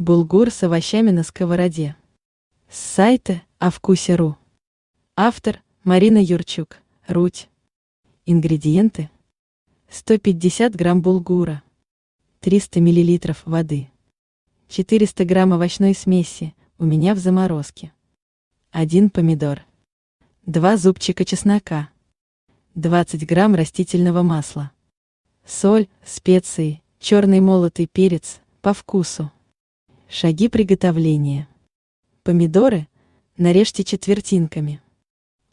Булгур с овощами на сковороде. С сайта о вкусе ру. Автор Марина Юрчук, Руть. Ингредиенты. 150 грамм булгура, 300 миллилитров воды, 400 грамм овощной смеси, у меня в заморозке, 1 помидор, 2 зубчика чеснока, 20 грамм растительного масла, соль, специи, черный молотый перец, по вкусу. Шаги приготовления. Помидоры нарежьте четвертинками.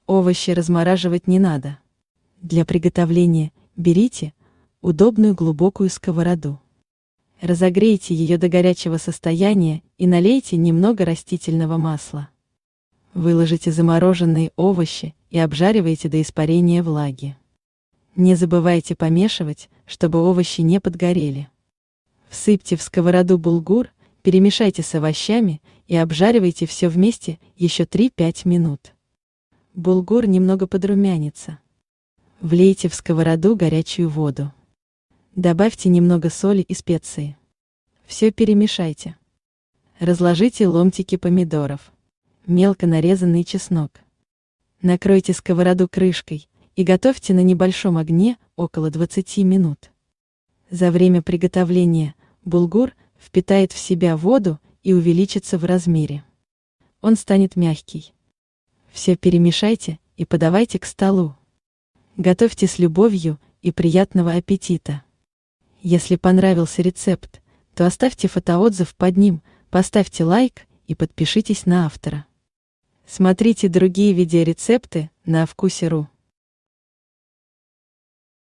Овощи размораживать не надо. Для приготовления берите удобную глубокую сковороду. Разогрейте ее до горячего состояния и налейте немного растительного масла. Выложите замороженные овощи и обжаривайте до испарения влаги. Не забывайте помешивать, чтобы овощи не подгорели. Всыпьте в сковороду булгур Перемешайте с овощами и обжаривайте все вместе еще 3-5 минут. Булгур немного подрумянится. Влейте в сковороду горячую воду. Добавьте немного соли и специи. Все перемешайте. Разложите ломтики помидоров. Мелко нарезанный чеснок. Накройте сковороду крышкой и готовьте на небольшом огне около 20 минут. За время приготовления булгур – впитает в себя воду и увеличится в размере. Он станет мягкий. Все перемешайте и подавайте к столу. Готовьте с любовью и приятного аппетита. Если понравился рецепт, то оставьте фотоотзыв под ним, поставьте лайк и подпишитесь на автора. Смотрите другие видеорецепты на вкусе.ру.